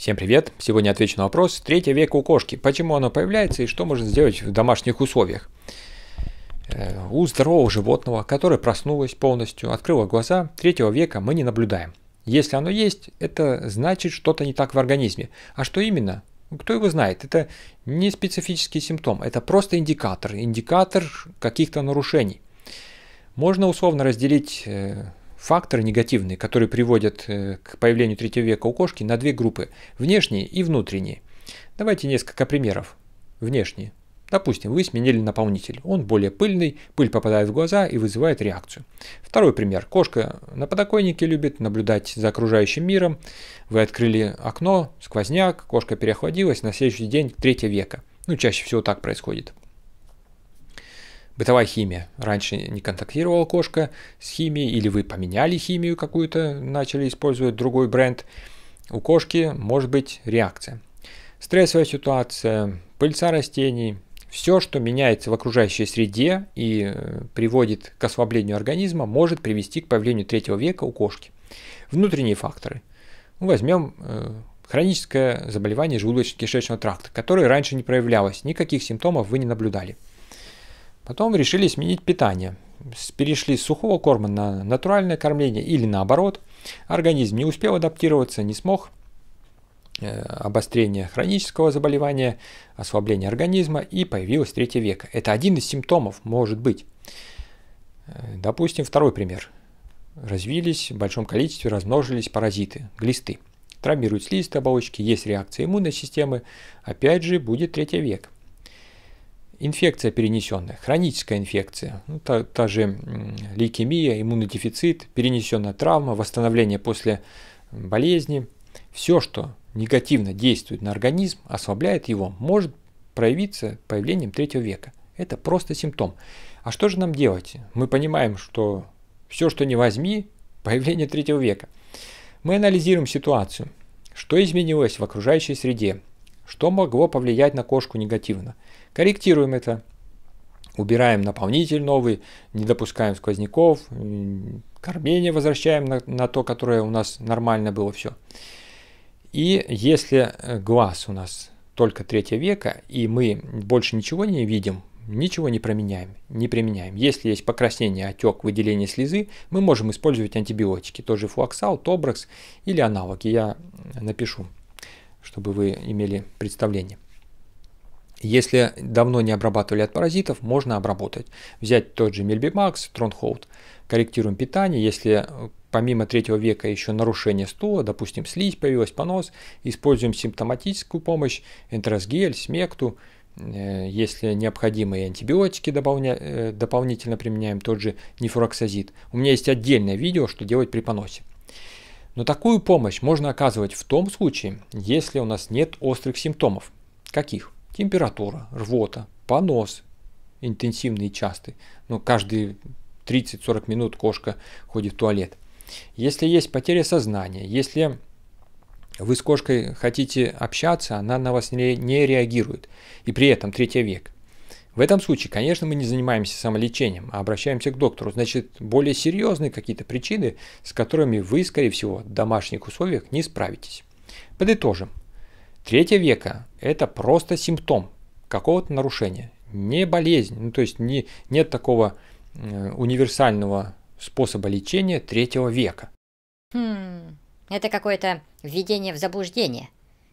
Всем привет! Сегодня отвечу на вопрос «Третье веко у кошки. Почему оно появляется и что можно сделать в домашних условиях?» э, У здорового животного, которое проснулось полностью, открыло глаза, третьего века мы не наблюдаем. Если оно есть, это значит что-то не так в организме. А что именно? Кто его знает? Это не специфический симптом, это просто индикатор, индикатор каких-то нарушений. Можно условно разделить э, факторы негативные, которые приводят э, к появлению третьего века у кошки, на две группы – внешние и внутренние. Давайте несколько примеров. Внешние. Допустим, вы сменили наполнитель. Он более пыльный, пыль попадает в глаза и вызывает реакцию. Второй пример. Кошка на подоконнике любит наблюдать за окружающим миром. Вы открыли окно, сквозняк, кошка переохладилась, на следующий день третье века. Ну, чаще всего так происходит бытовая химия. Раньше не контактировала кошка с химией, или вы поменяли химию какую-то, начали использовать другой бренд. У кошки может быть реакция. Стрессовая ситуация, пыльца растений, все, что меняется в окружающей среде и э, приводит к ослаблению организма, может привести к появлению третьего века у кошки. Внутренние факторы. Ну, возьмем э, хроническое заболевание желудочно-кишечного тракта, которое раньше не проявлялось, никаких симптомов вы не наблюдали – Потом решили сменить питание. Перешли с сухого корма на натуральное кормление или наоборот. Организм не успел адаптироваться, не смог. Э, обострение хронического заболевания, ослабление организма и появилось третье веко. Это один из симптомов, может быть. Э, допустим, второй пример. Развились в большом количестве, размножились паразиты, глисты. Травмируют слизистые оболочки, есть реакция иммунной системы. Опять же, будет третий век. Инфекция перенесенная, хроническая инфекция, ну, та, та же лейкемия, иммунодефицит, перенесенная травма, восстановление после болезни. Все, что негативно действует на организм, ослабляет его, может проявиться появлением третьего века. Это просто симптом. А что же нам делать? Мы понимаем, что все, что не возьми, появление третьего века. Мы анализируем ситуацию. Что изменилось в окружающей среде? что могло повлиять на кошку негативно. Корректируем это. Убираем наполнитель новый, не допускаем сквозняков, кормление возвращаем на, на то, которое у нас нормально было все. И если э, глаз у нас только 3 века, и мы больше ничего не видим, ничего не променяем, не применяем. Если есть покраснение, отек, выделение слезы, мы можем использовать антибиотики, тоже флоксал, тобракс или аналоги, я напишу чтобы вы имели представление. Если давно не обрабатывали от паразитов, можно обработать. Взять тот же Мельбимакс, Тронхолд. Корректируем питание. Если э, помимо третьего века еще нарушение стула, допустим, слизь появилась, понос, используем симптоматическую помощь, энтеросгель, смекту, э, если необходимые антибиотики дополня, э, дополнительно применяем, тот же нефуроксазид. У меня есть отдельное видео, что делать при поносе. Но такую помощь можно оказывать в том случае, если у нас нет острых симптомов. Каких? Температура, рвота, понос, интенсивный и частый. Ну, каждые 30-40 минут кошка ходит в туалет. Если есть потеря сознания, если вы с кошкой хотите общаться, она на вас не реагирует. И при этом третий век. В этом случае, конечно, мы не занимаемся самолечением, а обращаемся к доктору. Значит, более серьезные какие-то причины, с которыми вы, скорее всего, в домашних условиях не справитесь. Подытожим. Третье века – это просто симптом какого-то нарушения, не болезнь. Ну, то есть не, нет такого э, универсального способа лечения третьего века. Хм, это какое-то введение в заблуждение.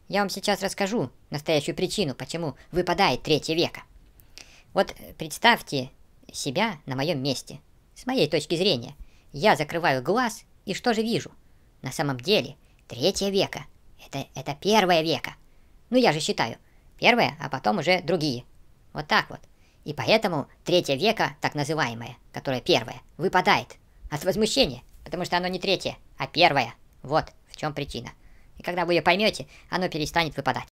Я вам сейчас расскажу настоящую причину, почему выпадает третье века. Вот представьте себя на моем месте. С моей точки зрения, я закрываю глаз, и что же вижу? На самом деле, третье века. Это, это первое века. Ну, я же считаю. Первое, а потом уже другие. Вот так вот. И поэтому третье века, так называемое, которое первое, выпадает. От возмущения, потому что оно не третье, а первое. Вот в чем причина. И когда вы ее поймете, оно перестанет выпадать.